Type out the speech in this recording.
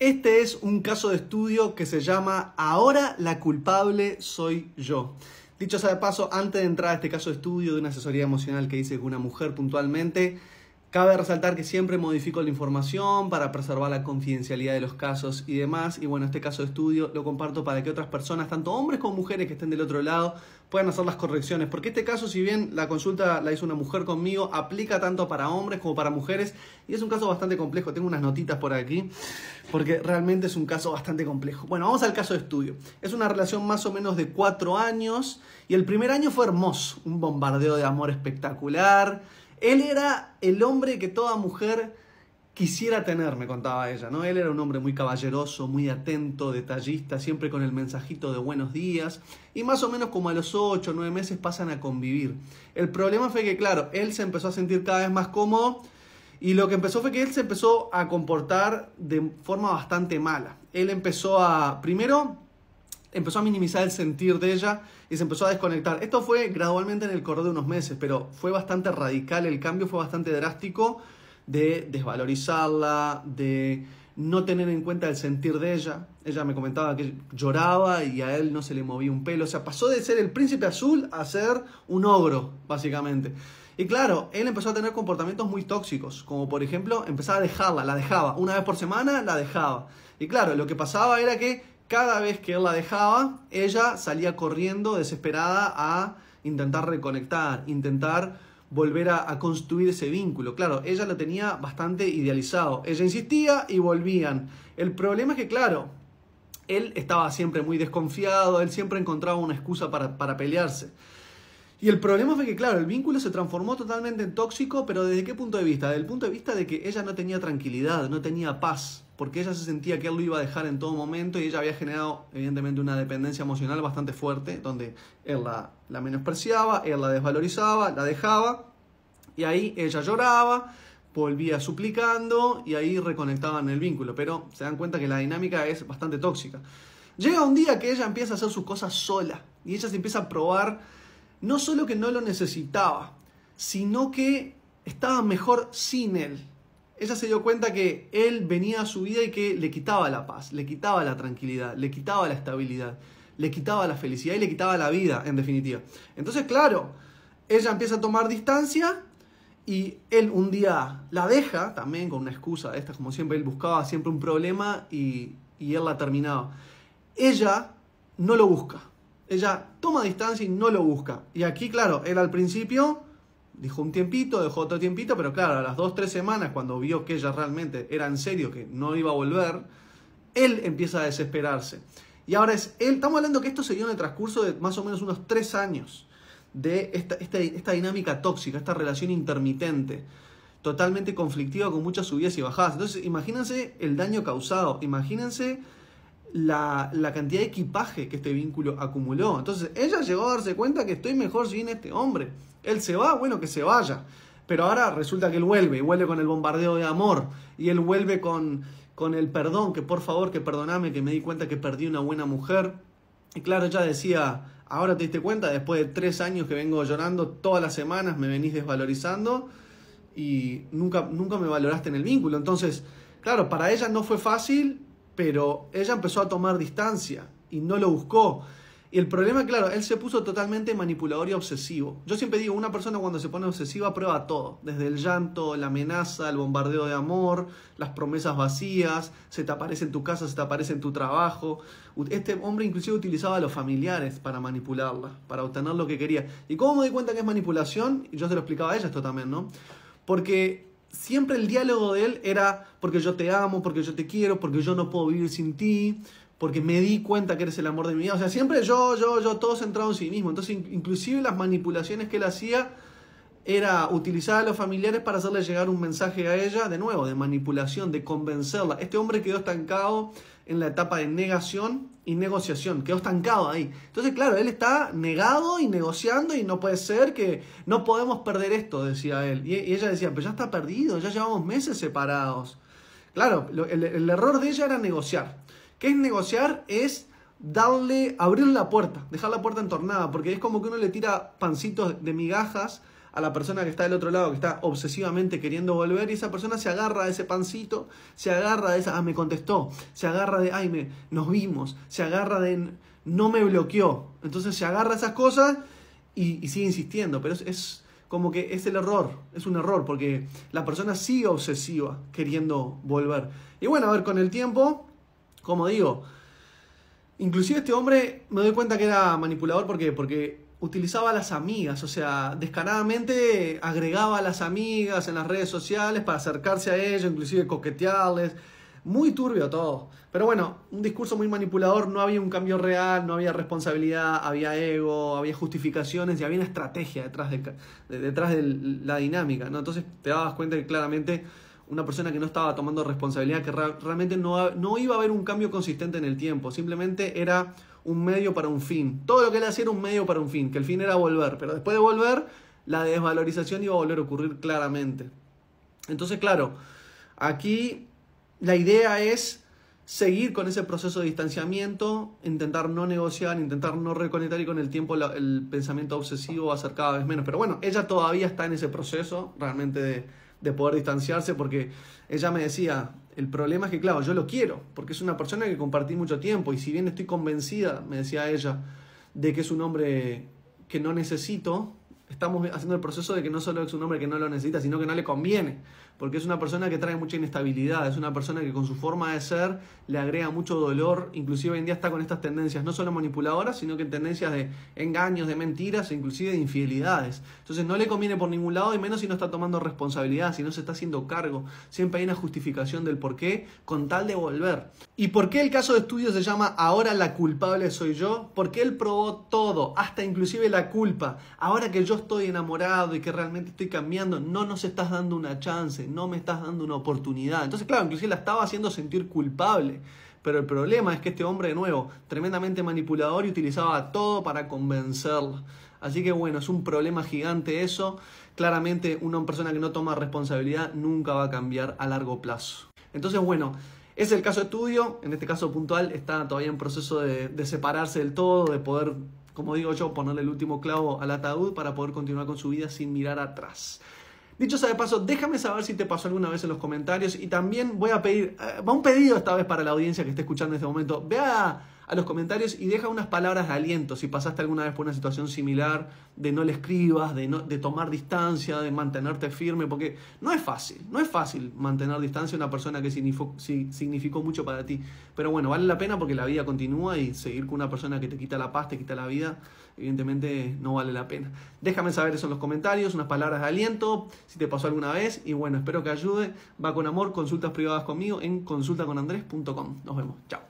Este es un caso de estudio que se llama Ahora la culpable soy yo. Dicho sea de paso, antes de entrar a este caso de estudio de una asesoría emocional que hice con una mujer puntualmente, Cabe resaltar que siempre modifico la información para preservar la confidencialidad de los casos y demás. Y bueno, este caso de estudio lo comparto para que otras personas, tanto hombres como mujeres que estén del otro lado, puedan hacer las correcciones. Porque este caso, si bien la consulta la hizo una mujer conmigo, aplica tanto para hombres como para mujeres. Y es un caso bastante complejo. Tengo unas notitas por aquí, porque realmente es un caso bastante complejo. Bueno, vamos al caso de estudio. Es una relación más o menos de cuatro años. Y el primer año fue hermoso. Un bombardeo de amor espectacular él era el hombre que toda mujer quisiera tener, me contaba ella, ¿no? Él era un hombre muy caballeroso, muy atento, detallista, siempre con el mensajito de buenos días, y más o menos como a los 8 o 9 meses pasan a convivir. El problema fue que, claro, él se empezó a sentir cada vez más cómodo, y lo que empezó fue que él se empezó a comportar de forma bastante mala. Él empezó a, primero, empezó a minimizar el sentir de ella y se empezó a desconectar. Esto fue gradualmente en el correr de unos meses, pero fue bastante radical el cambio, fue bastante drástico de desvalorizarla, de no tener en cuenta el sentir de ella. Ella me comentaba que lloraba y a él no se le movía un pelo. O sea, pasó de ser el príncipe azul a ser un ogro, básicamente. Y claro, él empezó a tener comportamientos muy tóxicos, como por ejemplo empezaba a dejarla, la dejaba, una vez por semana la dejaba. Y claro, lo que pasaba era que cada vez que él la dejaba, ella salía corriendo desesperada a intentar reconectar, intentar volver a, construir ese vínculo. Claro, ella lo tenía bastante idealizado. Ella insistía y volvían. El problema es que, claro, él estaba siempre muy desconfiado, él siempre encontraba una excusa para, para pelearse. Y el problema fue que, claro, el vínculo se transformó totalmente en tóxico, pero ¿desde qué punto de vista? Desde el punto de vista de que ella no tenía tranquilidad, no tenía paz porque ella se sentía que él lo iba a dejar en todo momento y ella había generado evidentemente una dependencia emocional bastante fuerte, donde él la, menospreciaba, él la desvalorizaba, la dejaba, y ahí ella lloraba, volvía suplicando y ahí reconectaban el vínculo, pero se dan cuenta que la dinámica es bastante tóxica. Llega un día que ella empieza a hacer sus cosas sola y ella se empieza a probar no solo que no lo necesitaba, sino que estaba mejor sin él ella se dio cuenta que él venía a su vida y que le quitaba la paz, le quitaba la tranquilidad, le quitaba la estabilidad, le quitaba la felicidad y le quitaba la vida, en definitiva. Entonces, claro, ella empieza a tomar distancia y él un día la deja, también con una excusa de como siempre, él buscaba siempre un problema y, y él la terminaba. Ella no lo busca, ella toma distancia y no lo busca. Y aquí, claro, él al principio dijo un tiempito, dejó otro tiempito, pero claro, a las dos, tres semanas, cuando vio que ella realmente era en serio, que no iba a volver, él empieza a desesperarse. Y ahora es él, estamos hablando que esto se dio en el transcurso de más o menos unos tres años de esta, esta, dinámica tóxica, esta relación intermitente, totalmente conflictiva con muchas subidas y bajadas. Entonces, imagínense el daño causado, imagínense la, la, cantidad de equipaje que este vínculo acumuló. Entonces, ella llegó a darse cuenta que estoy mejor sin este hombre. Él se va, bueno, que se vaya. Pero ahora resulta que él vuelve, y vuelve con el bombardeo de amor, y él vuelve con, con el perdón, que por favor, que perdoname, que me di cuenta que perdí una buena mujer. Y claro, ella decía, ahora te diste cuenta, después de tres años que vengo llorando todas las semanas, me venís desvalorizando y nunca, nunca me valoraste en el vínculo. Entonces, claro, para ella no fue fácil, pero ella empezó a tomar distancia y no lo buscó. Y el problema, claro, él se puso totalmente manipulador y obsesivo. Yo siempre digo, una persona cuando se pone obsesiva prueba todo, desde el llanto, la amenaza, el bombardeo de amor, las promesas vacías, se te aparece en tu casa, se te aparece en tu trabajo. Este hombre inclusive utilizaba a los familiares para manipularla, para obtener lo que quería. ¿Y cómo me di cuenta que es manipulación? yo se lo explicaba a ella esto también, ¿no? Porque siempre el diálogo de él era porque yo te amo, porque yo te quiero, porque yo no puedo vivir sin ti, porque me di cuenta que eres el amor de mi vida. O sea, siempre yo, yo, yo, todo centrado en sí mismo. Entonces, inclusive las manipulaciones que él hacía era utilizar a los familiares para hacerle llegar un mensaje a ella, de nuevo, de manipulación, de convencerla. Este hombre quedó estancado en la etapa de negación y negociación, quedó estancado ahí. Entonces, claro, él está negado y negociando y no puede ser que no podemos perder esto, decía él. Y ella decía, pero ya está perdido, ya llevamos meses separados. Claro, el, el error de ella era negociar. ¿Qué es negociar? Es darle, abrir la puerta, dejar la puerta entornada, porque es como que uno le tira pancitos de migajas a la persona que está del otro lado, que está obsesivamente queriendo volver, y esa persona se agarra de ese pancito, se agarra de esa, ah, me contestó, se agarra de, ay, nos vimos, se agarra de, no me bloqueó. Entonces se agarra esas cosas y, sigue insistiendo, pero es, es, como que es el error, es un error, porque la persona sigue obsesiva queriendo volver. Y bueno, a ver, con el tiempo como digo, inclusive este hombre me doy cuenta que era manipulador porque, porque utilizaba a las amigas, o sea, descaradamente agregaba a las amigas en las redes sociales para acercarse a ellos, inclusive coquetearles. Muy turbio todo. Pero bueno, un discurso muy manipulador, no había un cambio real, no había responsabilidad, había ego, había justificaciones y había una estrategia detrás de, detrás de la dinámica, ¿no? Entonces te dabas cuenta que claramente una persona que no estaba tomando responsabilidad, que realmente no, iba a haber un cambio consistente en el tiempo, simplemente era un medio para un fin. Todo lo que él hacía era un medio para un fin, que el fin era volver, pero después de volver, la desvalorización iba a volver a ocurrir claramente. Entonces, claro, aquí la idea es seguir con ese proceso de distanciamiento, intentar no negociar, intentar no reconectar y con el tiempo el pensamiento obsesivo va a ser cada vez menos. Pero bueno, ella todavía está en ese proceso realmente de de poder distanciarse, porque ella me decía, el problema es que, claro, yo lo quiero, porque es una persona que compartí mucho tiempo, y si bien estoy convencida, me decía ella, de que es un hombre que no necesito, estamos haciendo el proceso de que no solo es un hombre que no lo necesita, sino que no le conviene, porque es una persona que trae mucha inestabilidad, es una persona que con su forma de ser le agrega mucho dolor, inclusive hoy en día está con estas tendencias, no solo manipuladoras, sino que tendencias de engaños, de mentiras e inclusive de infidelidades. Entonces no le conviene por ningún lado, y menos si no está tomando responsabilidad, si no se está haciendo cargo, siempre hay una justificación del por qué, con tal de volver. ¿Y por qué el caso de estudio se llama Ahora la culpable soy yo? Porque él probó todo, hasta inclusive la culpa. Ahora que yo estoy enamorado y que realmente estoy cambiando, no nos estás dando una chance, no me estás dando una oportunidad. Entonces, claro, inclusive la estaba haciendo sentir culpable. Pero el problema es que este hombre, de nuevo, tremendamente manipulador y utilizaba todo para convencerla. Así que bueno, es un problema gigante eso. Claramente una persona que no toma responsabilidad nunca va a cambiar a largo plazo. Entonces bueno, es el caso de estudio, en este caso puntual está todavía en proceso de separarse del todo, de poder como digo yo, ponerle el último clavo al ataúd para poder continuar con su vida sin mirar atrás. Dicho sea de paso, déjame saber si te pasó alguna vez en los comentarios y también voy a pedir, eh, va un pedido esta vez para la audiencia que esté escuchando en este momento. Vea a los comentarios y deja unas palabras de aliento. Si pasaste alguna vez por una situación similar, de no le escribas, de, no, de tomar distancia, de mantenerte firme, porque no es fácil, no es fácil mantener distancia a una persona que significó, mucho para ti. Pero bueno, vale la pena porque la vida continúa y seguir con una persona que te quita la paz, te quita la vida, evidentemente no vale la pena. Déjame saber eso en los comentarios, unas palabras de aliento, si te pasó alguna vez y bueno, espero que ayude. Va con amor, consultas privadas conmigo en consultaconandres.com. Nos vemos, chao.